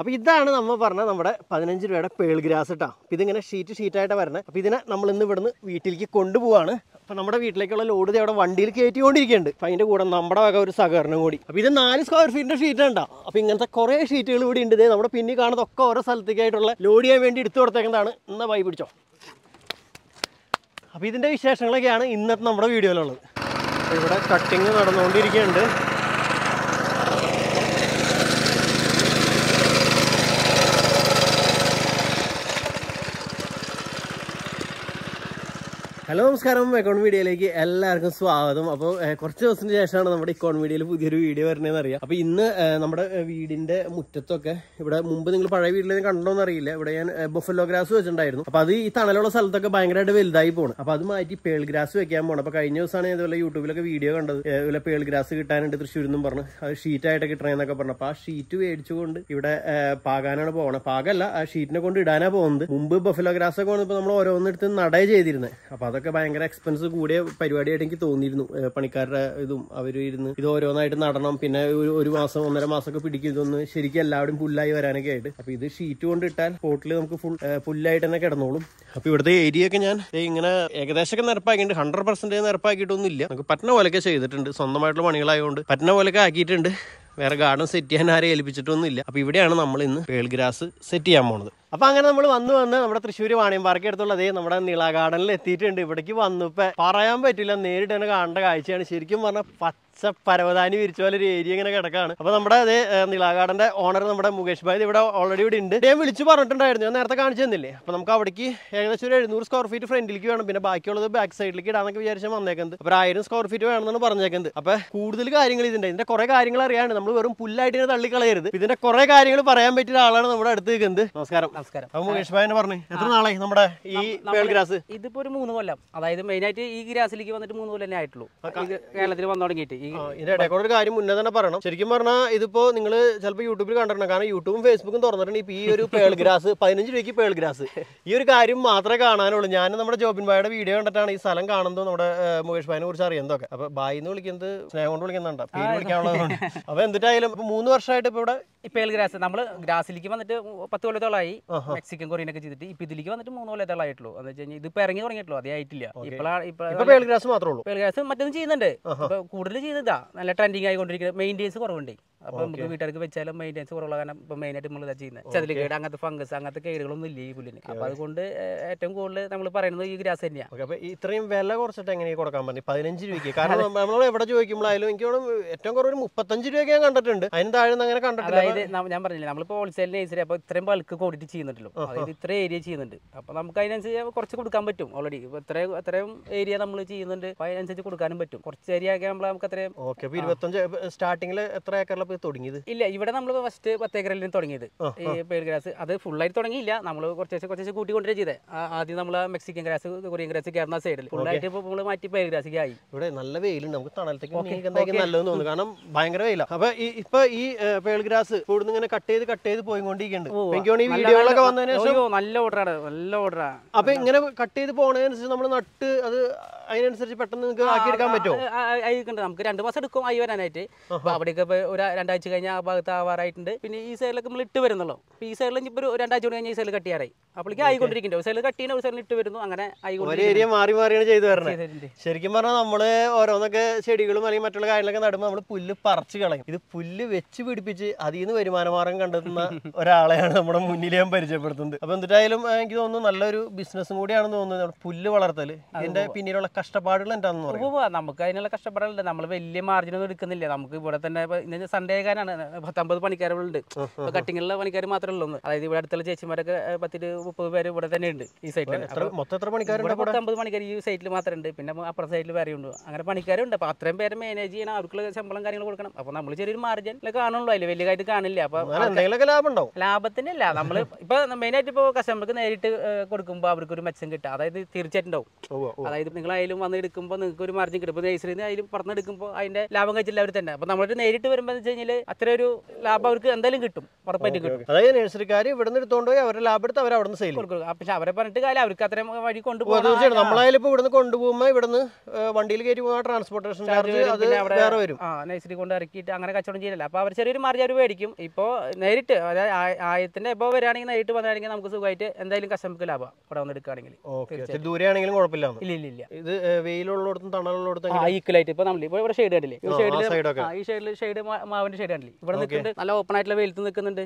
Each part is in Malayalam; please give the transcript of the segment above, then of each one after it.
അപ്പോൾ ഇതാണ് നമ്മൾ പറഞ്ഞ നമ്മുടെ പതിനഞ്ച് രൂപയുടെ പേൾ ഗ്രാസ് ഇട്ടാ അപ്പോൾ ഇതിങ്ങനെ ഷീറ്റ് ഷീറ്റായിട്ട് വരണേ അപ്പോൾ ഇതിനെ നമ്മൾ ഇന്ന് ഇവിടുന്ന് വീട്ടിലേക്ക് കൊണ്ടുപോവാണ് അപ്പോൾ നമ്മുടെ വീട്ടിലേക്കുള്ള ലോഡ് അവിടെ വണ്ടിയിൽ കയറ്റിക്കൊണ്ടിരിക്കുന്നുണ്ട് അപ്പോൾ അതിൻ്റെ കൂടെ നമ്മുടെ വക ഒരു സഹകരണം കൂടി അപ്പോൾ ഇത് നാല് സ്ക്വയർ ഫീറ്റിൻ്റെ ഷീറ്റ് ഉണ്ടാവും അപ്പോൾ ഇങ്ങനത്തെ കുറേ ഷീറ്റുകൾ ഇവിടെ ഉണ്ട് നമ്മുടെ പിന്നെ കാണുന്നതൊക്കെ ഓരോ സ്ഥലത്തേക്കായിട്ടുള്ള ലോഡ് ചെയ്യാൻ വേണ്ടി എടുത്തു കൊടുത്തേക്കുന്നതാണ് ഇന്ന് വൈ പിടിച്ചോ അപ്പോൾ ഇതിൻ്റെ വിശേഷങ്ങളൊക്കെയാണ് ഇന്നത്തെ നമ്മുടെ വീഡിയോയിലുള്ളത് ഇവിടെ കട്ടിങ് നടന്നുകൊണ്ടിരിക്കുന്നുണ്ട് ഹലോ നമസ്കാരം എക്കോൺ മീഡിയയിലേക്ക് എല്ലാവർക്കും സ്വാഗതം അപ്പോൾ കുറച്ച് ദിവസത്തിന് ശേഷമാണ് നമ്മുടെ ഇക്കോൺ മീഡിയയിൽ പുതിയൊരു വീഡിയോ വരണേന്ന് അറിയാം അപ്പോൾ ഇന്ന് നമ്മുടെ വീടിന്റെ മുറ്റത്തൊക്കെ ഇവിടെ മുമ്പ് നിങ്ങൾ പഴയ വീട്ടിൽ കണ്ടോന്ന് അറിയില്ല ഇവിടെ ഞാൻ ബൊഫലോ ഗ്രാസ് വെച്ചിട്ടുണ്ടായിരുന്നു അപ്പോൾ അത് ഈ തണലുള്ള സ്ഥലത്തൊക്കെ ഭയങ്കരമായിട്ട് വലുതായി പോകണം അപ്പോൾ അത് മാറ്റി പേൾ ഗ്രാസ് വെക്കാൻ പോകണം അപ്പോൾ കഴിഞ്ഞ ദിവസമാണ് ഇതുപോലെ യൂട്യൂബിലൊക്കെ വീഡിയോ കണ്ടത് ഇതുപോലെ പേൾ ഗ്രാസ് കിട്ടാനുണ്ട് തൃശ്ശൂരിൽ നിന്നും പറഞ്ഞു അത് ഷീറ്റായിട്ട് കിട്ടണമെന്നൊക്കെ പറഞ്ഞു അപ്പോൾ ആ ഷീറ്റ് മേടിച്ചുകൊണ്ട് ഇവിടെ പാകാനാണ് പോകണം പാകല്ല ആ ഷീറ്റിനെ കൊണ്ട് ഇടാനാണ് പോകുന്നത് മുമ്പ് ബൊഫലോ ഗ്രാസ് ഒക്കെ വന്നപ്പോൾ നമ്മൾ ഓരോന്നെടുത്ത് നടയ ചെയ്തിരുന്നത് അപ്പോൾ അതൊക്കെ അതൊക്കെ ഭയങ്കര എക്സ്പെൻസ് കൂടിയ പരിപാടിയായിട്ട് എനിക്ക് തോന്നിയിരുന്നു പണിക്കാരുടെ ഇതും അവർ ഇരുന്ന് ഇത് ഓരോന്നായിട്ട് നടണം പിന്നെ ഒരു മാസം ഒന്നര മാസമൊക്കെ പിടിക്കും ഇതൊന്ന് ശരിക്കും എല്ലാവരും പുല്ലായി വരാനൊക്കെ ആയിട്ട് അപ്പൊ ഇത് ഷീറ്റ് കൊണ്ട് ഇട്ടാൽ പോട്ടിൽ നമുക്ക് ഫുൾ പുല്ലായിട്ട് തന്നെ കിടന്നോളും അപ്പൊ ഇവിടുത്തെ ഏരിയ ഒക്കെ ഞാൻ ഇങ്ങനെ ഏകദേശമൊക്കെ നിരപ്പാക്കിയിട്ടുണ്ട് ഹൺഡ്രഡ് പെർസെന്റേജ് ഇല്ല നമുക്ക് പറ്റുന്ന പോലൊക്കെ ചെയ്തിട്ടുണ്ട് സ്വന്തമായിട്ടുള്ള പണികളായതുകൊണ്ട് പറ്റുന്ന പോലൊക്കെ ആക്കിയിട്ടുണ്ട് വേറെ ഗാർഡൻ സെറ്റ് ചെയ്യാൻ ആരെ ഇല്ല അപ്പൊ ഇവിടെയാണ് നമ്മൾ ഇന്ന് പേൾ ഗ്രാസ് സെറ്റ് ചെയ്യാൻ പോണത് അപ്പൊ അങ്ങനെ നമ്മൾ വന്ന് വന്ന് നമ്മുടെ തൃശ്ശൂർ വാണിയം പാർക്ക് അടുത്തുള്ള അതേ നമ്മുടെ നിള ഗാർഡനിൽ എത്തിയിട്ടുണ്ട് ഇവിടേക്ക് വന്നപ്പോ പറയാൻ പറ്റില്ല നേരിട്ട് തന്നെ കാണേണ്ട കാഴ്ചയാണ് ശരിക്കും പറഞ്ഞാൽ പച്ച പരവതാനി വിരിച്ച പോലെ ഒരു ഏരിയ ഇങ്ങനെ കിടക്കാണ് അപ്പൊ നമ്മുടെ അതേ നിള ഗാർഡന്റെ ഓണർ നമ്മുടെ മുകേഷ് ഭായ് ഇവിടെ ഓൾറെഡി ഇവിടെ ഉണ്ട് ഞാൻ വിളിച്ചു പറഞ്ഞിട്ടുണ്ടായിരുന്നു ഞാൻ നേരത്തെ കാണിച്ചു തന്നില്ലേ അപ്പൊ നമുക്ക് അവിടേക്ക് ഏകദേശം ഒരു എഴുന്നൂറ് സ്ക്വയർ ഫീറ്റ് ഫ്രണ്ടിലേക്ക് വേണം പിന്നെ ബാക്കിയുള്ളത് ബാക്ക് സൈഡിലേക്ക് ഇടാന്നൊക്കെ വിചാരിച്ചാൽ വന്നേക്കുന്നത് അപ്പൊ ആയിരം സ്ക്വയർ ഫീറ്റ് വേണമെന്നാണ് പറഞ്ഞേക്കുന്നത് അപ്പൊ കൂടുതൽ കാര്യങ്ങൾ ഇതിന്റെ ഇതിന്റെ കുറെ കാര്യങ്ങൾ അറിയാണ്ട് നമ്മൾ വെറും പുല്ലായിട്ട് ഇങ്ങനെ തള്ളിക്കളയരുത് ഇതിന്റെ കുറെ കാര്യങ്ങൾ പറയാൻ പറ്റിയ ആളാണ് നമ്മുടെ അടുത്ത് നിൽക്കുന്നത് നമസ്കാരം നമസ്കാരം അപ്പൊ മുകേഷ് ഭായനെ പറഞ്ഞു എത്ര നാളെ നമ്മുടെ ഈ ഗ്രാസ് ഇതിപ്പോ ഒരു മൂന്ന് കൊല്ലം അതായത് മെയിൻ ആയിട്ട് ഈ ഗ്രാസിലേക്ക് വന്നിട്ട് മൂന്ന് കൊല്ലം ആയിട്ടുള്ളൂ കേരളത്തിൽ വന്നു തുടങ്ങിയിട്ട് ഇതിന്റെ ഇടയ്ക്കൂടെ ഒരു കാര്യം മുന്നേ തന്നെ പറയണം ശരിക്കും പറഞ്ഞാൽ ഇതിപ്പോ നിങ്ങൾ ചിലപ്പോൾ യൂട്യൂബിൽ കണ്ടിട്ടുണ്ട് കാരണം യൂട്യൂബും ഫേസ്ബുക്കും തുറന്നിട്ടുണ്ട് ഇപ്പൊ ഈ ഒരു പേൾ ഗ്രാസ് പതിനഞ്ച് രൂപയ്ക്ക് പേൾ ഗ്രാസ് ഈ ഒരു കാര്യം മാത്രമേ കാണാനുള്ളൂ ഞാൻ നമ്മുടെ ജോബിൻ ഭായുടെ വീഡിയോ കണ്ടിട്ടാണ് ഈ സ്ഥലം കാണുന്നത് നമ്മുടെ മുകേഷ് ഭായിനെ കുറിച്ച് അറിയാം എന്തൊക്കെ അപ്പൊ ഭായി എന്ന് വിളിക്കുന്നത് സ്നേഹം കൊണ്ട് വിളിക്കുന്നുണ്ടോ പേര് വിളിക്കാനുള്ളതുകൊണ്ട് അപ്പൊ എന്നിട്ടായാലും മൂന്ന് വർഷമായിട്ട് ഇപ്പൊ ഇവിടെ പേൽ ഗ്രാസ് നമ്മള് ഗ്രാസിലേക്ക് വന്നിട്ട് പത്ത് കൊല്ലത്തോളമായി മെക്സിക്കൻ കൊറിയനൊക്കെ ചെയ്തിട്ട് ഇപ്പൊ ഇതിലേക്ക് വന്നിട്ട് മൂന്ന് കൊല്ലത്തോളായിട്ടുള്ളൂ എന്ന് വെച്ച് കഴിഞ്ഞാൽ ഇപ്പൊ ഇറങ്ങി തുടങ്ങിയിട്ടുള്ളൂ അതേ ആയിട്ടില്ല ഇപ്പോഴാണ് ഗ്രാസ് മാത്രമേ ഉള്ളൂ ഗ്രാസ് മറ്റൊന്നും ചെയ്യുന്നുണ്ട് കൂടുതൽ ചെയ്തതാ നല്ല ട്രെൻഡിങ് ആയിക്കൊണ്ടിരിക്കുന്നത് മെയിൻറ്റെയിൻസ് കുറവുണ്ട് അപ്പൊ നമുക്ക് വീട്ടുകാർക്ക് വെച്ചാലും മെയിൻറ്റെയിൻസ് കുറവുള്ള കാരണം ഇപ്പൊ മെയിൻ ആയിട്ട് നമ്മൾ ഇതാ ചെയ്യുന്നത് ചതിലിക്കേട് അങ്ങനത്തെ ഫംഗസ് അങ്ങനത്തെ കേടുകളൊന്നും ഇല്ല ഈ പുല്ലിന് അപ്പൊ അതുകൊണ്ട് ഏറ്റവും കൂടുതൽ നമ്മൾ പറയുന്നത് ഈ ഗ്രാസ് തന്നെയാണ് ഇത്രയും വില കുറച്ചിട്ട് എങ്ങനെയാണ് കൊടുക്കാൻ പറഞ്ഞു പതിനഞ്ച് രൂപയ്ക്ക് കാരണം നമ്മൾ എവിടെ ചോദിക്കുമ്പോഴായാലും എനിക്ക് ഏറ്റവും കുറവ് മുപ്പത്തഞ്ച് രൂപയൊക്കെ ഞാൻ കണ്ടിട്ടുണ്ട് അതിന് താഴെ അങ്ങനെ കണ്ടിട്ടില്ല അതായത് ഞാൻ പറഞ്ഞില്ലേ നമ്മളിപ്പോ ഹോൾസെയിൽ ഏസിലെ അപ്പോൾ ഇത്രയും ബൾക്ക് കൂടിയിട്ട് ചെയ്യുന്നുണ്ടല്ലോ അതായത് ഇത്ര ഏരിയ ചെയ്യുന്നുണ്ട് അപ്പോൾ നമുക്ക് അതിനനുസരിച്ച് കുറച്ച് കൊടുക്കാൻ പറ്റും ഓൾറെഡി ഇപ്പോൾ ഇത്രയും അത്രയും ഏരിയ നമ്മൾ ചെയ്യുന്നുണ്ട് അപ്പൊ അതിനനുസരിച്ച് കൊടുക്കാനും പറ്റും കുറച്ച് ഏരിയ ആക്കി നമ്മൾ നമുക്ക് അത്രയും ഓക്കെ അപ്പോൾ ഇരുപത്തഞ്ച് സ്റ്റാർട്ടിങ്ങിൽ എത്ര ഏക്കറിലാണ് തുടങ്ങിയത് ഇല്ല ഇവിടെ നമ്മൾ ഫസ്റ്റ് പത്ത് ഏക്കറിൽ തുടങ്ങിയത് ഈ പേര് ഗ്രാസ് അത് ഫുള്ളായിട്ട് തുടങ്ങിയില്ല നമ്മൾ കുറച്ച് കുറച്ച് കൂട്ടിക്കൊണ്ടേ ചെയ്തത് ആദ്യം നമ്മൾ Mexican grass Korean grass Kerala സൈഡിൽ ഫുള്ളായിട്ട് ഇപ്പൊ നമ്മൾ മാറ്റി പേര് ഗ്രാസിലേക്ക് ആയി ഇവിടെ നല്ല വെയിലുണ്ട് നമുക്ക് തണലത്തേക്ക് നല്ലതെന്ന് തോന്നുന്നു കാരണം ഭയങ്കര വെയിലാണ് അപ്പൊ ഈ ഇപ്പൊ ഈ പേൾഗ്രാസ് കൂടുന്ന് ഇങ്ങനെ കട്ട് ചെയ്ത് കട്ട് ചെയ്ത് പോയിക്കൊണ്ടിരിക്കുന്നുണ്ട് എനിക്ക് ഈ വീഡിയോകളൊക്കെ വന്നതിന് ശേഷം നല്ല ഓർഡറാണ് നല്ല ഓർഡറാണ് അപ്പൊ ഇങ്ങനെ കട്ട് ചെയ്ത് പോണതിനനുസരിച്ച് നമ്മൾ നട്ട് അത് അതിനനുസരിച്ച് പെട്ടെന്ന് നിങ്ങൾക്ക് ആക്കി എടുക്കാൻ പറ്റും നമുക്ക് രണ്ട് മാസം എടുക്കും ആയി വരാനായിട്ട് അപ്പോൾ അവിടെയൊക്കെ ഇപ്പൊ ഒരു രണ്ടാഴ്ച കഴിഞ്ഞാൽ ആ ഭാഗത്ത് ആവാറായിട്ടുണ്ട് പിന്നെ ഈ സൈഡിലൊക്കെ നമ്മൾ ഇട്ട് വരുന്നുള്ളൂ അപ്പൊ ഈ സൈഡിൽ ഇപ്പൊ രണ്ടാഴ്ച കൂടി കഴിഞ്ഞാൽ ഈ സൈഡിൽ കട്ടിയാറായി അപ്പോഴേക്ക് ആയിക്കൊണ്ടിരിക്കുന്നുണ്ട് സൈഡിൽ കട്ടിയാണ് ഒരു സൈഡിൽ ഇട്ട് വരുന്നു അങ്ങനെ ആയിക്കൊണ്ടിരിക്കും ഏരിയ മാറി മാറിയാണ് ചെയ്തു വരണത് ശരിക്കും പറഞ്ഞാൽ നമ്മള് ഓരോന്നൊക്കെ ചെടികളും അല്ലെങ്കിൽ മറ്റുള്ള കാര്യങ്ങളൊക്കെ നടുമ്പോൾ നമ്മള് പുല്ല് പറിച്ചു കളയും ഇത് പുല്ല് വെച്ച് പിടിപ്പിച്ച് അതിൽ നിന്ന് വരുമാനമാർഗം കണ്ടെത്തുന്ന ഒരാളെയാണ് നമ്മുടെ മുന്നിൽ ഞാൻ പരിചയപ്പെടുത്തുന്നത് അപ്പോൾ എന്തായാലും എനിക്ക് തോന്നുന്നു നല്ലൊരു ബിസിനസ്സും കൂടിയാണെന്ന് തോന്നുന്നത് പുല്ല് വളർത്തല് ഇതിന്റെ പിന്നീടുള്ള കഷ്ടപ്പാടുകൾ എന്താണെന്ന് പറയും നമുക്ക് അതിനുള്ള കഷ്ടപ്പാടുകളുണ്ട് നമ്മൾ വലിയ മാർജിൻ ഒന്നും എടുക്കുന്നില്ല നമുക്ക് ഇവിടെ തന്നെ ഇന്ന് സൺഡേ കാരാണ് പത്തമ്പത് പണിക്കാരുകളുണ്ട് കട്ടിങ്ങിലുള്ള പണിക്കാർ മാത്രമേ ഉള്ളൂ അതായത് ഇവിടെ അടുത്തുള്ള ചേച്ചിമാരൊക്കെ പത്തിട്ട് മുപ്പത് പേര് ഇവിടെ തന്നെ ഉണ്ട് ഈ സൈറ്റിൽ പത്തമ്പത് പണിക്കാർ ഈ സൈറ്റിൽ മാത്രമേ ഉണ്ട് പിന്നെ അപ്പുറ സൈറ്റിൽ വേറെ ഉണ്ട് അങ്ങനെ പണിക്കാരുണ്ട് അപ്പൊ അത്രയും പേരെ മാനേജ് ചെയ്യണം അവർക്കുള്ള ശമ്പളം കാര്യങ്ങൾ കൊടുക്കണം അപ്പൊ നമ്മൾ ചെറിയൊരു മാർജിൻ കാണുള്ളൂ അതിൽ വലിയ കാര്യമായിട്ട് കാണില്ല അപ്പൊ ലാഭം ലാഭത്തിനല്ല നമ്മൾ ഇപ്പൊ മെയിൻ ആയിട്ട് ഇപ്പൊ കസ്റ്റമർക്ക് നേരിട്ട് കൊടുക്കുമ്പോൾ അവർക്ക് ഒരു മെച്ചം കിട്ടുക അതായത് തീർച്ചയായിട്ടും ഉണ്ടാവും അതായത് നിങ്ങൾ അതിൽ ആയാലും വന്ന് എടുക്കുമ്പോൾ നിങ്ങൾക്ക് ഒരു മാർജിൻ കിട്ടും ഇപ്പോൾ നേഴ്സറിയിൽ നിന്ന് ആയാലും പറഞ്ഞെടുക്കുമ്പോൾ അതിൻ്റെ ലാഭം കഴിച്ചില്ല അവർ തന്നെ അപ്പോൾ നമ്മളൊരു നേരിട്ട് വരുമ്പോൾ വെച്ച് കഴിഞ്ഞാൽ അത്ര ഒരു ലാഭം അവർക്ക് എന്തായാലും കിട്ടും ഉറപ്പായിട്ട് കിട്ടും അതായത് നേഴ്സറിക്കാർ ഇവിടെ നിന്ന് പോയി അവരുടെ ലാഭം എടുത്ത് അവർ അവിടെ നിന്ന് സെയിൽ കൊടുക്കും പക്ഷേ അവരെ പറഞ്ഞിട്ട് കാലം അവർക്ക് അത്രയും വഴി കൊണ്ടുപോകും തീർച്ചയായിട്ടും നമ്മളായാലും ഇപ്പോൾ ഇവിടുന്ന് കൊണ്ടുപോകുമ്പോൾ ഇവിടുന്ന് വണ്ടിയിൽ കയറി പോകുന്ന ട്രാൻസ്പോർട്ടേഷൻ ചാർജ് വേറെ വരും ആ നേഴ്സറി കൊണ്ട് ഇറക്കിയിട്ട് അങ്ങനെ കച്ചവടം ചെയ്യില്ല അപ്പോൾ അവർ ചെറിയൊരു മാർജ് അവർ മേടിക്കും ഇപ്പോൾ നേരിട്ട് അതായത് ആയത്തിൻ്റെ ഇപ്പോൾ വരാണെങ്കിൽ നേരിട്ട് വന്നാണെങ്കിൽ നമുക്ക് സുഖമായിട്ട് എന്തായാലും കസ്റ്റമർക്ക് ലാഭം ഇവിടെ വന്ന് എടുക്കുകയാണെങ്കിൽ ദൂരെയാണെങ്കിലും കുഴപ്പമില്ല ഇല്ല ഇല്ല ഇത് ഇത് വെയിലുള്ളിടത്തും തണലുള്ളിടത്തും ഈക്വലായിട്ട് ഇപ്പൊ നമ്മൾ ഇവിടെ ഷെയ്ഡ് കണ്ടില്ലേ ഈ ഷെയ്ഡിൽ ഈ ഷെയ്ഡിൽ ഷെയ്ഡ് മാവിന്റെ ഷെയ്ഡ് കണ്ടില്ലേ ഇവിടെ നിൽക്കുന്നുണ്ട് നല്ല ഓപ്പൺ ആയിട്ടുള്ള വെയിലത്ത് നിൽക്കുന്നുണ്ട്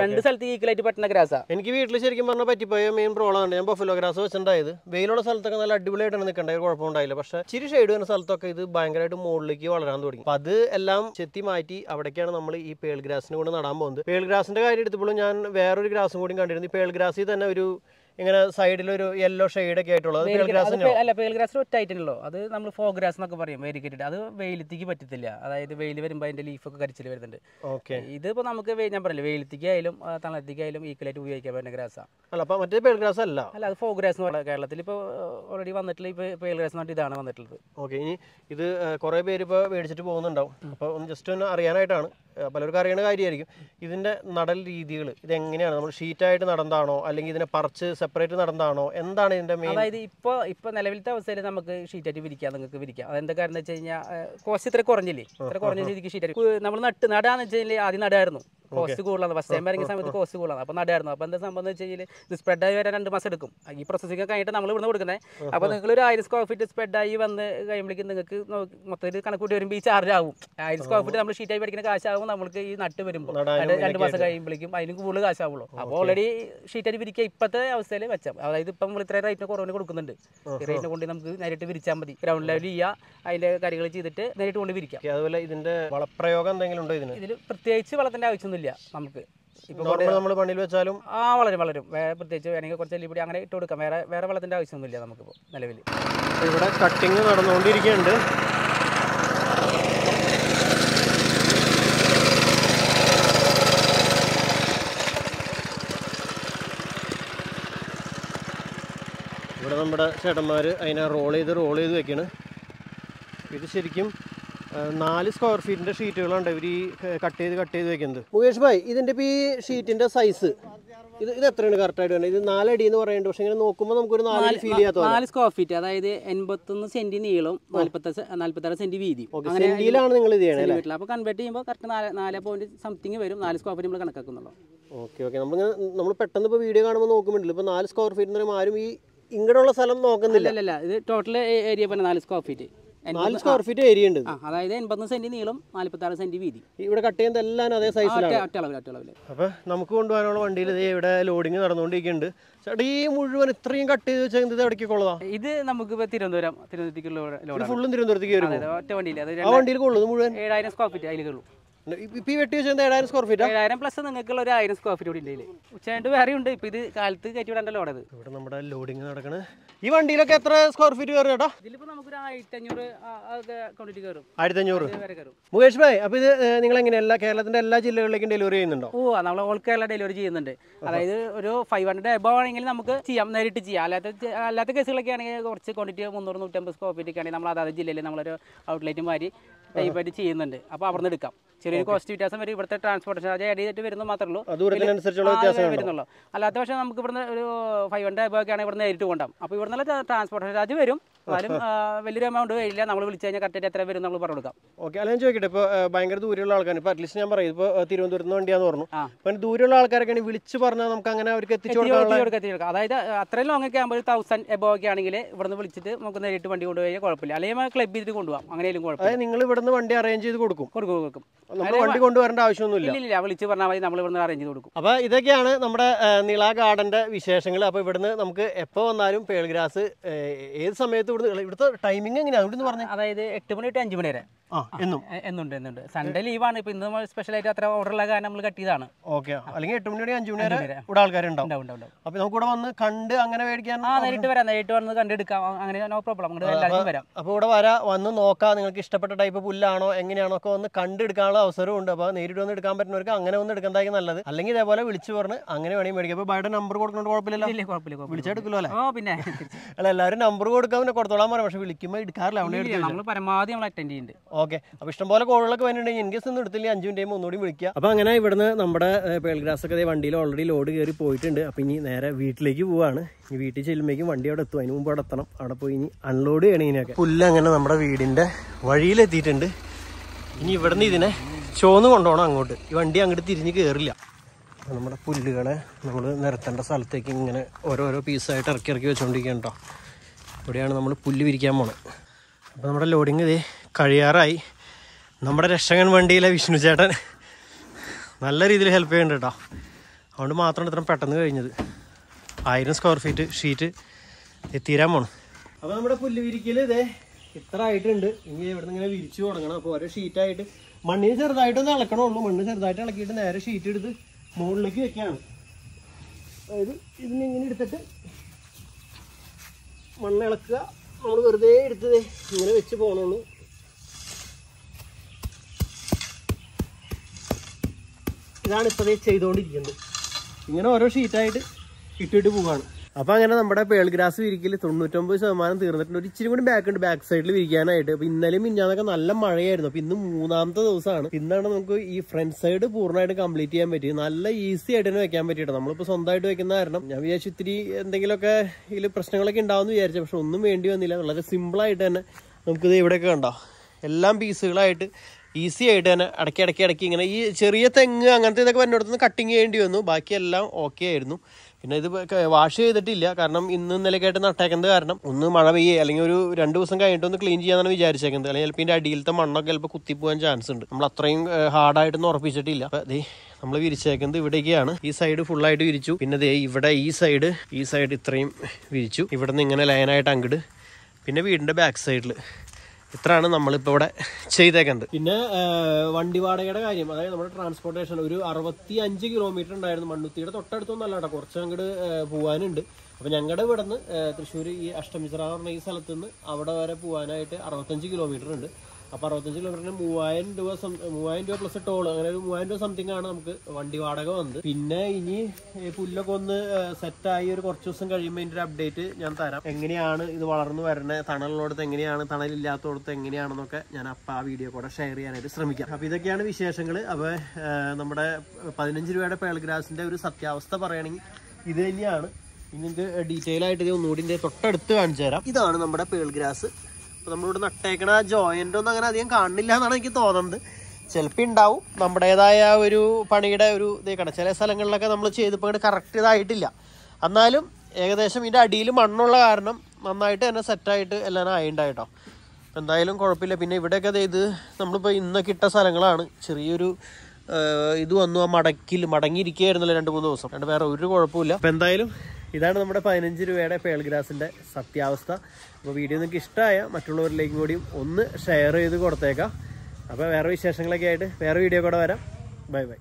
രണ്ട് സ്ഥലത്ത് ഈക്വലായിട്ട് പറ്റുന്ന ഗ്രാസാ എനിക്ക് വീട്ടിൽ ശരിക്കും പറഞ്ഞാൽ പറ്റിപ്പോയ മെയിൻ പ്രോബ്ലം ആണ് ഞാൻ ബഫലോ ഗ്രാസ് വെച്ചിട്ടുണ്ടായത് വെയിലുള്ള സ്ഥലത്തൊക്കെ നല്ല അടിപൊളിയായിട്ടാണ് നിൽക്കേണ്ടത് കുഴപ്പമുണ്ടായില്ല പക്ഷെ ചിരി ഷെയ്ഡ് വരുന്ന സ്ഥലത്തൊക്കെ ഇത് ഭയങ്കരമായിട്ട് മുകളിലേക്ക് വളരാൻ തുടങ്ങി അപ്പൊ അത് എല്ലാം ചെത്തി മാറ്റി അവിടേക്കാണ് നമ്മൾ ഈ പേൾ ഗ്രാസിന് കൊണ്ട് നടാൻ പോകുന്നത് പേൾ ഗ്രാസിന്റെ കാര്യം എടുത്തപ്പോഴും ഞാൻ വേറൊരു ഗ്രാസും കൂടി കണ്ടിരുന്നു ഈ പേൾ ഗ്രാസിൽ തന്നെ ഒരു ഇങ്ങനെ സൈഡിൽ ഒരു യെല്ലോ ഒക്കെ ആയിട്ടുള്ളത് അല്ല പേൽഗ്രാസിന് ഒറ്റ ഐറ്റമല്ലോ അത് നമ്മൾ ഫോ ഗ്രാസ് എന്നൊക്കെ പറയും വേരിക്കേറ്റഡ് അത് വെയിലത്തേക്ക് പറ്റത്തില്ല അതായത് വെയിൽ വരുമ്പോൾ അതിന്റെ ലീഫൊക്കെ കരിച്ചിൽ വരുന്നുണ്ട് ഓക്കെ ഇതിപ്പോ നമുക്ക് ഞാൻ ആയാലും തണലത്തേക്ക് ആയാലും ഈക്വലായിട്ട് ഉപയോഗിക്കാൻ പറ്റുന്ന ഗ്രാസാണ് അല്ല അപ്പൊ മറ്റേ പേൽഗ്രാസ് അല്ല അല്ല അത് ഫോ ഗ്രാസ് എന്ന് പറയുന്നത് കേരളത്തിൽ ഇപ്പൊ ഓൾറെഡി വന്നിട്ടുള്ള ഇപ്പോൾ പേൽഗ്രാസ് എന്ന് ഇതാണ് വന്നിട്ടുള്ളത് ഓക്കെ ഇനി ഇത് കുറേ പേര് ഇപ്പൊ മേടിച്ചിട്ട് പോകുന്നുണ്ടാവും അപ്പൊ ഒന്ന് ജസ്റ്റ് ഒന്ന് അറിയാനായിട്ടാണ് പലർക്കും അറിയണ കാര്യമായിരിക്കും ഇതിൻ്റെ നടൽ രീതികൾ ഇതെങ്ങനെയാണ് നമ്മൾ ഷീറ്റായിട്ട് നടന്നതാണോ അല്ലെങ്കിൽ ഇതിനെ പറിച്ച് സെപ്പറേറ്റ് നടന്നതാണോ എന്താണ് ഇതിൻ്റെ മെയിൻ അതായത് ഇപ്പോൾ ഇപ്പോൾ നിലവിലത്തെ അവസ്ഥയിൽ നമുക്ക് ഷീറ്റായിട്ട് വിരിക്കാം നിങ്ങൾക്ക് വിരിക്കാം അതെന്താ കാരണം എന്ന് വെച്ച് കഴിഞ്ഞാൽ കോസ്റ്റ് ഇത്ര കുറഞ്ഞില്ലേ ഇത്ര കുറഞ്ഞ രീതിക്ക് ഷീറ്റായിട്ട് നമ്മൾ നട്ട് നടാന്ന് വെച്ച് കഴിഞ്ഞാൽ ആദ്യം നടായിരുന്നു കോസ്റ്റ് കൂടുതലാണ് ഫസ്റ്റ് ടൈം ഇറങ്ങിയ സമയത്ത് കോസ്റ്റ് കൂടുതലാണ് അപ്പോൾ നടായിരുന്നു അപ്പോൾ എന്താ സംഭവം എന്ന് വെച്ച് കഴിഞ്ഞാൽ സ്പ്രെഡ് ആയി വരാൻ രണ്ട് മാസം എടുക്കും ഈ പ്രോസസ്സിംഗ് കഴിഞ്ഞിട്ട് നമ്മൾ ഇവിടുന്ന് കൊടുക്കുന്നത് അപ്പോൾ നിങ്ങൾ ഒരു ആയിരം സ്ക്വയർ ഫീറ്റ് ആയി വന്ന് കഴിയുമ്പോഴേക്കും നിങ്ങൾക്ക് മൊത്തത്തിൽ കണക്കൂട്ടി വരുമ്പോൾ ഈ ചാർജ് ആവും ആയിരം സ്ക്വയർ ഫീറ്റ് നമ്മൾ ഷീറ്റ് ആയി പഠിക്കുന്ന കാശാവും നമ്മൾക്ക് ഈ നട്ട് വരുമ്പോൾ രണ്ട് മാസം കഴിയുമ്പോഴേക്കും അതിന് കൂടുതൽ കാശാവുള്ളൂ അപ്പോൾ ഓൾറെഡി ഷീറ്റ് ആയി പിരിക്കുക ഇപ്പത്തെ അവസ്ഥയിൽ വെച്ചാൽ അതായത് ഇപ്പം നമ്മൾ ഇത്രയും റേറ്റിന് കുറവിന് കൊടുക്കുന്നുണ്ട് റേറ്റിനെ കൊണ്ട് നമുക്ക് നേരിട്ട് വിരിച്ചാൽ മതി ഗ്രൗണ്ട് ലെവൽ ചെയ്യുക അതിന്റെ കാര്യങ്ങൾ ചെയ്തിട്ട് നേരിട്ട് കൊണ്ട് വിരിക്കാം അതുപോലെ ഇതിന്റെ വളപ്രയോഗം എന്തെങ്കിലും ഉണ്ടോ ഇതിന് ഇതിൽ പ്രത്യേകിച്ച് വളത്തിന്റെ ആവശ്യമൊന്നുമില്ല ഇല്ല നമുക്ക് നമ്മൾ മണ്ണിൽ വെച്ചാലും ആ വളരും വളരും പ്രത്യേകിച്ച് വേണമെങ്കിൽ കുറച്ച് എല്ലിപ്പൊടി അങ്ങനെ ഇട്ട് കൊടുക്കാം വേറെ വേറെ വളത്തിൻ്റെ ആവശ്യമൊന്നുമില്ല നമുക്കിപ്പോൾ നിലവിൽ ഇവിടെ കട്ടിങ് നടന്നുകൊണ്ടിരിക്കുന്നുണ്ട് ഇവിടെ നമ്മുടെ ചേട്ടന്മാര് അതിനെ റോൾ ചെയ്ത് റോൾ ചെയ്ത് വെക്കണ് ഇത് ശരിക്കും നാല് സ്ക്വയർ ഫീറ്റിന്റെ ഷീറ്റുകളുണ്ട് ഇവര് ഈ കട്ട് ചെയ്ത് കട്ട് ചെയ്ത് വെക്കുന്നത് മുകേഷ് ഭായ് ഇതിന്റെ ഇപ്പോൾ ഈ ഷീറ്റിന്റെ സൈസ് ഇത് ഇത് എത്രയാണ് ആയിട്ട് വേണ്ടത് ഇത് നാലടി എന്ന് പറയുന്നുണ്ട് പക്ഷെ ഇങ്ങനെ നോക്കുമ്പോൾ നമുക്കൊരു നാല് ഫീൽ ചെയ്യാത്ത നാല് സ്ക്വയർ ഫീറ്റ് അതായത് എൺപത്തൊന്ന് സെന്റി നീളം നാൽപ്പത്തഞ്ച് നാൽപ്പത്താറ് സെൻറ്റി വീതി സെൻറ്റിയിലാണ് നിങ്ങൾ ഇത് ചെയ്യണത് വീട്ടിൽ അപ്പോൾ കൺവേർട്ട് ചെയ്യുമ്പോൾ കറക്റ്റ് നാല് നാല് പോയിന്റ് സംതിങ് വരും നാല് സ്ക്വയർ ഫീറ്റ് നമ്മൾ കണക്കാക്കുന്നുള്ളൂ ഓക്കെ ഓക്കെ നമ്മൾ നമ്മൾ പെട്ടെന്ന് ഇപ്പോൾ വീഡിയോ കാണുമ്പോൾ നോക്കുമ്പോഴല്ലോ ഇപ്പോൾ നാല് സ്ക്വയർ ഫീറ്റ് എന്ന് പറയുമ്പോൾ ആരും ഈ ഇങ്ങനെയുള്ള സ്ഥലം നോക്കുന്നില്ല ഇല്ല ഇത് ടോട്ടൽ ഏരിയ പറഞ്ഞ നാല് സ്ക്വയർ ഫീറ്റ് നാല് സ്ക്വയർ ഫീറ്റ് ഏരിയ ഉണ്ട് അതായത് എൺപത് സെന്റ് നീളം നാല്പത്തി സെന്റ് വീതി ഇവിടെ കട്ട് ചെയ്യുന്നത് എല്ലാം അതേ സൈസിലാണ് അറ്റളവിൽ അറ്റളവിൽ അപ്പൊ നമുക്ക് കൊണ്ടുപോകാനുള്ള വണ്ടിയിൽ ഇവിടെ ലോഡിങ് നടന്നുകൊണ്ടിരിക്കുന്നുണ്ട് ചേട്ടാ മുഴുവൻ ഇത്രയും കട്ട് ചെയ്ത് വെച്ചാൽ ഇത് എവിടേക്ക് കൊള്ളതാ ഇത് നമുക്ക് തിരുവനന്തപുരം തിരുവനന്തപുരത്തേക്ക് ഫുള്ളും തിരുവനന്തപുരത്തേക്ക് വരും ഒറ്റ വണ്ടിയിൽ ആ വണ്ടിയിൽ കൊള്ളുന്നത് മുഴുവൻ ഏഴായിരം സ്ക്വയർ ഫീറ്റ് അതിൽ കൊള്ളൂ ഇപ്പൊ ഈ വെട്ടി വെച്ചാൽ ഏഴായിരം സ്ക്വയർ ഫീറ്റ് ഏഴായിരം പ്ലസ് നിങ്ങൾക്കുള്ള ഒരു ആയിരം സ്ക്വയർ ഫീറ്റ് കൂടി ഉണ്ടെങ്കിൽ ഉച്ചയായിട്ട് വേറെ ഉണ്ട് ഇപ്പൊ ഇത് കാലത്ത് കയറ്റി വിടാണ്ടല്ലോ ഇവിടെ നമ്മുടെ ലോഡിങ് നടക്കണേ ഈ വണ്ടിയിലൊക്കെ എത്ര സ്ക്വയർ ഫീറ്റ് കയറും ചേട്ടാ അഞ്ഞൂറ് മുകേഷ് ഭായ് അപ്പൊ ഇത് നിങ്ങൾ എങ്ങനെ എല്ലാ കേരളത്തിന്റെ എല്ലാ ജില്ലകളിലേക്കും ഡെലിവറി ചെയ്യുന്നുണ്ടോ ഓ നമ്മൾ ഓൾ കേരള ഡെലിവറി ചെയ്യുന്നുണ്ട് അതായത് ഒരു ഫൈവ് ഹൺഡ്രഡ് എബോ ആണെങ്കിൽ നമുക്ക് ചെയ്യാം നേരിട്ട് ചെയ്യാം അല്ലാത്ത അല്ലാത്ത കേസുകളൊക്കെ ആണെങ്കിൽ കുറച്ച് ക്വാണ്ടിറ്റി മുന്നൂറ് നൂറ്റമ്പത് സ്ക്വയർ ഫീറ്റ് ഒക്കെ ആണെങ്കിൽ നമ്മൾ അതാത് ജില്ലയിൽ നമ്മളൊരു ഔട്ട്ലെറ്റ് മാറി ടൈപ്പായിട്ട് ചെയ്യുന്നുണ്ട് അപ്പോൾ അവിടെ നിന്ന് എടുക്കാം ചെറിയൊരു കോസ്റ്റ് വ്യത്യാസം വരും ഇവിടുത്തെ ട്രാൻസ്പോർട്ടേഷൻ ചാർജ് ആഡ് ചെയ്തിട്ട് മാത്രമേ ഉള്ളൂ വരുന്നുള്ളൂ അല്ലാത്ത പക്ഷേ നമുക്ക് ഇവിടുന്ന് ഒരു ഫൈവ് ഹൺഡ്രഡ് ഒക്കെയാണ് ഇവിടുന്ന് നേരിട്ട് കൊണ്ടാകും അപ്പോൾ ഇവിടുന്നുള്ള ട്രാൻസ്പോർട്ടേഷൻ ചാർജ് വരും എന്നാലും വലിയൊരു എമൗണ്ട് കഴിയില്ല നമ്മൾ വിളിച്ചു കഴിഞ്ഞാൽ കറക്റ്റ് എത്ര വരും നമ്മൾ പറഞ്ഞു കൊടുക്കാം ഓക്കെ അല്ല ഞാൻ ചോദിക്കട്ടെ ഇപ്പൊ ഭയങ്കര ദൂരെയുള്ള ആൾക്കാർ ഇപ്പൊ അറ്റ്ലീസ്റ്റ് ഞാൻ പറയും ഇപ്പൊ തിരുവനന്തപുരത്ത് വണ്ടിയാന്ന് പറഞ്ഞു അപ്പൊ ദൂരെയുള്ള ആൾക്കാരൊക്കെ വിളിച്ച് പറഞ്ഞാൽ നമുക്ക് അങ്ങനെ അവർക്ക് എത്തിച്ചു കൊടുക്കാം അതായത് അത്രയും ലോങ് ഒക്കെ ആകുമ്പോൾ തൗസൻഡ് എബോ ഒക്കെ ആണെങ്കിൽ ഇവിടുന്ന് വിളിച്ചിട്ട് നമുക്ക് നേരിട്ട് വണ്ടി കൊണ്ടുപോയാൽ കുഴപ്പമില്ല അല്ലെങ്കിൽ ക്ലബ് ചെയ്ത് കൊണ്ടുപോകാം അങ്ങനെയും കുഴപ്പമില്ല അതായത് നിങ്ങൾ ഇവിടുന്ന് വണ്ടി അറേഞ്ച് ചെയ്ത് കൊടുക്കും കൊടുക്കും കൊടുക്കും നമ്മൾ വണ്ടി കൊണ്ടുവരേണ്ട ആവശ്യമൊന്നുമില്ല ഇല്ല വിളിച്ച് പറഞ്ഞാൽ മതി നമ്മൾ ഇവിടുന്ന് അറേഞ്ച് ചെയ്ത് കൊടുക്കും അപ്പോൾ ഇതൊക്കെയാണ് നമ്മുടെ നിള ഗാർഡന്റെ വിശേഷങ്ങൾ അപ്പോൾ ഇവിടുന്ന് നമുക്ക് എപ്പോ വന്നാലും പേൾ ഗ്രാസ് ഏത് സമയത്ത് ഇവിടുത്തെ ടൈമിംഗ് എങ്ങനെയാണ് അതായത് എട്ട് മണി തൊട്ട് അഞ്ച് മണി വരെ എന്നുണ്ട് എന്നുണ്ട് സൺഡേ ലീവാണ് ഇപ്പൊ ഇന്ന് നമ്മൾ സ്പെഷ്യൽ ആയിട്ട് അത്ര ഓർഡറുള്ള കാരണം നമ്മൾ കട്ടിയതാണ് ഓക്കെ അല്ലെങ്കിൽ എട്ട് മണി വരെ അഞ്ചു മണി വരെ ഇവിടെ ആൾക്കാരുണ്ടാവും അപ്പൊ നമുക്ക് ഇവിടെ വന്ന് കണ്ട് അങ്ങനെ മേടിക്കാൻ ആ നേരിട്ട് വരാം നേരിട്ട് വന്ന് കണ്ടെടുക്കാം അങ്ങനെ നോ പ്രോബ്ലം അങ്ങോട്ട് എല്ലാവർക്കും വരാം അപ്പൊ ഇവിടെ വരാം വന്ന് നോക്കാം നിങ്ങൾക്ക് ഇഷ്ടപ്പെട്ട ടൈപ്പ് പുല്ലാണോ എങ്ങനെയാണോ ഒക്കെ വന്ന് കണ്ടെടുക്കാനുള്ള അവസരമുണ്ട് അപ്പൊ നേരിട്ട് വന്ന് എടുക്കാൻ പറ്റുന്നവർക്ക് അങ്ങനെ ഒന്ന് എടുക്കുന്നതായിരിക്കും നല്ലത് അല്ലെങ്കിൽ ഇതേപോലെ വിളിച്ചു പറഞ്ഞ് അങ്ങനെ വേണമെങ്കിൽ മേടിക്കാം അപ്പൊ ബയോടെ നമ്പർ കൊടുക്കുന്നത് കുഴപ്പമില്ലല്ലോ വിളിച്ചെടുക്കലോ അല്ലേ പിന്നെ അല്ല എല്ലാവരും നമ്പർ കൊടുക്കാൻ പിന്നെ കൊടുത്തോളാൻ പറയാം പക്ഷെ വിളിക്കുമ്പോൾ എടുക്കാറില്ല നമ്മൾ പരമാവധി നമ്മൾ അറ്റൻഡ് ചെയ്യുന്നുണ്ട് ഓക്കെ അപ്പൊ ഇഷ്ടംപോലെ കോളുകളൊക്കെ വരുന്നുണ്ടെങ്കിൽ എനിക്ക് കേസ് ഒന്നും എടുത്തില്ല അഞ്ചു ഒന്നുകൂടി വിളിക്കുക അപ്പോൾ അങ്ങനെ ഇവിടുന്ന് നമ്മുടെ പേൾഗ്രാസ് ഒക്കെ വണ്ടിയിൽ ഓൾറെഡി ലോഡ് കയറി പോയിട്ടുണ്ട് അപ്പോൾ ഇനി നേരെ വീട്ടിലേക്ക് പോവാണ് ഇനി വീട്ടിൽ ചെല്ലുമ്പോഴേക്കും വണ്ടി അവിടെ എത്തും അതിന് മുമ്പ് അവിടെ എത്തണം അവിടെ പോയി ഇനി അൺലോഡ് ചെയ്യണം പുല്ല് അങ്ങനെ നമ്മുടെ വീടിന്റെ വഴിയിലെത്തിയിട്ടുണ്ട് ഇനി ഇവിടുന്ന് ഇതിനെ ചോന്ന് കൊണ്ടുപോകണം അങ്ങോട്ട് ഈ വണ്ടി അങ്ങോട്ട് തിരിഞ്ഞ് കയറില്ല നമ്മുടെ പുല്ലുകളെ നമ്മൾ നിരത്തേണ്ട സ്ഥലത്തേക്ക് ഇങ്ങനെ ഓരോരോ പീസായിട്ട് ഇറക്കി ഇറക്കി വെച്ചുകൊണ്ടിരിക്കുകയാണ് കേട്ടോ ഇവിടെയാണ് നമ്മൾ പുല്ല് വിരിക്കാൻ പോണത് അപ്പോൾ നമ്മുടെ ലോഡിങ് ഇത് കഴിയാറായി നമ്മുടെ രക്ഷകൻ വണ്ടിയിലെ വിഷ്ണു ചേട്ടൻ നല്ല രീതിയിൽ ഹെൽപ്പ് ചെയ്യുന്നുണ്ട് കേട്ടോ അതുകൊണ്ട് മാത്രമാണ് ഇത്രയും പെട്ടെന്ന് കഴിഞ്ഞത് ആയിരം സ്ക്വയർ ഫീറ്റ് ഷീറ്റ് എത്തിരാൻ പോണം അപ്പോൾ നമ്മുടെ പുല്ല് വിരിക്കൽ ഇതേ ഇത്ര ആയിട്ടുണ്ട് ഇനി ഇവിടെ ഇങ്ങനെ വിരിച്ചു തുടങ്ങണം അപ്പോൾ ഓരോ ഷീറ്റായിട്ട് മണ്ണിന് ചെറുതായിട്ടൊന്ന് ഇളക്കണമുള്ളൂ മണ്ണ് ചെറുതായിട്ട് ഇളക്കിയിട്ട് നേരെ ഷീറ്റ് എടുത്ത് മുകളിലേക്ക് വെക്കുകയാണ് അതായത് ഇതിനെ ഇങ്ങനെ എടുത്തിട്ട് മണ്ണിളക്കുക നമ്മൾ വെറുതെ എടുത്തത് ഇങ്ങനെ വെച്ച് പോകണമെന്ന് ഇതാണ് ഇപ്പോഴേ ചെയ്തുകൊണ്ടിരിക്കുന്നത് ഇങ്ങനെ ഓരോ ഷീറ്റായിട്ട് ഇട്ടിട്ട് പോവുകയാണ് അപ്പൊ അങ്ങനെ നമ്മുടെ പേൾഗ്രാസ് വിരിക്കൽ തൊണ്ണൂറ്റൊമ്പത് ശതമാനം തീർന്നിട്ടുണ്ട് ഒരു ഇച്ചിരി കൂടി ബാക്ക് ഉണ്ട് ബാക്ക് സൈഡിൽ വിരിക്കാനായിട്ട് അപ്പൊ ഇന്നലെയും മിഞ്ഞാന്നൊക്കെ നല്ല മഴയായിരുന്നു അപ്പൊ ഇന്ന് മൂന്നാമത്തെ ദിവസമാണ് ഇന്നാണ് നമുക്ക് ഈ ഫ്രണ്ട് സൈഡ് പൂർണ്ണമായിട്ട് കംപ്ലീറ്റ് ചെയ്യാൻ പറ്റി നല്ല ഈസി ആയിട്ട് തന്നെ വെക്കാൻ പറ്റിയിട്ട് നമ്മളിപ്പോ സ്വന്തമായിട്ട് വെക്കുന്ന കാരണം ഞാൻ വിചാരിച്ചു ഇത്തിരി എന്തെങ്കിലുമൊക്കെ ഇതിൽ പ്രശ്നങ്ങളൊക്കെ എന്ന് വിചാരിച്ചു പക്ഷെ ഒന്നും വേണ്ടി വന്നില്ല വളരെ സിമ്പിൾ ആയിട്ട് തന്നെ നമുക്കിത് ഇവിടെയൊക്കെ കണ്ടോ എല്ലാം പീസുകളായിട്ട് ഈസി ആയിട്ട് തന്നെ ഇടയ്ക്ക് ഇടയ്ക്ക് ഇടയ്ക്ക് ഇങ്ങനെ ഈ ചെറിയ തെങ്ങ് അങ്ങനത്തെ ഇതൊക്കെ വന്നിടത്തുനിന്ന് കട്ടിങ് ചെയ്യേണ്ടി വന്നു ബാക്കിയെല്ലാം ഓക്കെ ആയിരുന്നു പിന്നെ ഇത് വാഷ് ചെയ്തിട്ടില്ല കാരണം ഇന്ന് കേട്ട് നട്ടേക്കുന്നത് കാരണം ഒന്ന് മഴ പെയ്യേ അല്ലെങ്കിൽ ഒരു രണ്ട് ദിവസം കഴിഞ്ഞിട്ട് ഒന്ന് ക്ലീൻ ചെയ്യാന്നാണ് വിചാരിച്ചേക്കുന്നത് അല്ലെങ്കിൽ ചിലപ്പോൾ ഇതിൻ്റെ അടിയിലത്തെ മണ്ണൊക്കെ ചിലപ്പോൾ കുത്തിപ്പോകാൻ ചാൻസ് ഉണ്ട് നമ്മൾ അത്രയും ഹാർഡായിട്ടൊന്നും ഉറപ്പിച്ചിട്ടില്ല അപ്പം അതേ നമ്മൾ വിരിച്ചേക്കുന്നത് ഇവിടേക്കാണ് ഈ സൈഡ് ഫുള്ളായിട്ട് വിരിച്ചു പിന്നെ ദേ ഇവിടെ ഈ സൈഡ് ഈ സൈഡ് ഇത്രയും വിരിച്ചു ഇവിടെ നിന്ന് ഇങ്ങനെ ലൈനായിട്ട് അങ്ങട് പിന്നെ വീടിൻ്റെ ബാക്ക് സൈഡിൽ ഇത്രയാണ് നമ്മളിപ്പോൾ ഇവിടെ ചെയ്തേക്കുന്നത് പിന്നെ വണ്ടി വാടകയുടെ കാര്യം അതായത് നമ്മുടെ ട്രാൻസ്പോർട്ടേഷൻ ഒരു അറുപത്തി അഞ്ച് കിലോമീറ്റർ ഉണ്ടായിരുന്നു മണ്ണുത്തിയുടെ തൊട്ടടുത്തൊന്നല്ല കേട്ടോ കുറച്ച് അങ്ങോട്ട് പോകാനുണ്ട് അപ്പം ഞങ്ങളുടെ ഇവിടെ നിന്ന് തൃശ്ശൂർ ഈ അഷ്ടമിച്ചിറ പറഞ്ഞ ഈ സ്ഥലത്ത് നിന്ന് അവിടെ വരെ പോകാനായിട്ട് അറുപത്തഞ്ച് കിലോമീറ്റർ ഉണ്ട് അപ്പോൾ അറുപത്തഞ്ച് കിലോമീറ്ററിന് മൂവായിരം രൂപ മൂവായിരം രൂപ പ്ലസ് ടോൾ അങ്ങനെ ഒരു മൂവായിരം രൂപ സംതിങ് ആണ് നമുക്ക് വണ്ടി വാടക വന്നത് പിന്നെ ഇനി പുല്ലൊക്കെ ഒന്ന് സെറ്റായി ഒരു കുറച്ച് ദിവസം കഴിയുമ്പോൾ ഇതിന്റെ ഒരു അപ്ഡേറ്റ് ഞാൻ തരാം എങ്ങനെയാണ് ഇത് വളർന്നു വരണേ തണലുള്ളടത്ത് എങ്ങനെയാണ് തണലില്ലാത്തടത്ത് എങ്ങനെയാണെന്നൊക്കെ ഞാൻ അപ്പം ആ വീഡിയോ കൂടെ ഷെയർ ചെയ്യാനായിട്ട് ശ്രമിക്കാം അപ്പോൾ ഇതൊക്കെയാണ് വിശേഷങ്ങൾ അപ്പോൾ നമ്മുടെ പതിനഞ്ച് രൂപയുടെ പേൾഗ്രാസിൻ്റെ ഒരു സത്യാവസ്ഥ പറയുകയാണെങ്കിൽ ഇത് തന്നെയാണ് ഇതിൻ്റെ ഡീറ്റെയിൽ ആയിട്ട് ഇത് ഒന്നുകൂടി തൊട്ടടുത്ത് കാണിച്ചു തരാം ഇതാണ് നമ്മുടെ പേൾഗ്രാസ് അപ്പോൾ നമ്മളിവിടെ നട്ടേക്കണ ജോയിന്റ് ഒന്നും അങ്ങനെ അധികം കാണില്ല എന്നാണ് എനിക്ക് തോന്നുന്നത് ചിലപ്പോൾ ഉണ്ടാവും നമ്മുടേതായ ഒരു പണിയുടെ ഒരു ഇതേക്കണം ചില സ്ഥലങ്ങളിലൊക്കെ നമ്മൾ ചെയ്തപ്പോൾ അങ്ങനെ കറക്റ്റ് ഇതായിട്ടില്ല എന്നാലും ഏകദേശം ഇതിൻ്റെ അടിയിൽ മണ്ണുള്ള കാരണം നന്നായിട്ട് തന്നെ സെറ്റായിട്ട് എല്ലാം ആയിണ്ടായിട്ടോ എന്തായാലും കുഴപ്പമില്ല പിന്നെ ഇവിടെയൊക്കെ ഇത് നമ്മളിപ്പോൾ ഇന്നൊക്കെ ഇട്ട സ്ഥലങ്ങളാണ് ചെറിയൊരു ഇത് വന്നു ആ മടക്കിൽ മടങ്ങിയിരിക്കുകയായിരുന്നല്ലോ രണ്ട് മൂന്ന് ദിവസം രണ്ട് വേറെ ഒരു കുഴപ്പമില്ല അപ്പോൾ എന്തായാലും ഇതാണ് നമ്മുടെ പതിനഞ്ച് രൂപയുടെ പേൾ ഗ്രാസിൻ്റെ സത്യാവസ്ഥ അപ്പോൾ വീഡിയോ നിങ്ങൾക്ക് ഇഷ്ടമായ മറ്റുള്ളവരിലേക്കും കൂടിയും ഒന്ന് ഷെയർ ചെയ്ത് കൊടുത്തേക്കാം അപ്പോൾ വേറെ വിശേഷങ്ങളൊക്കെ ആയിട്ട് വേറെ വീഡിയോ കൂടെ വരാം ബൈ ബൈ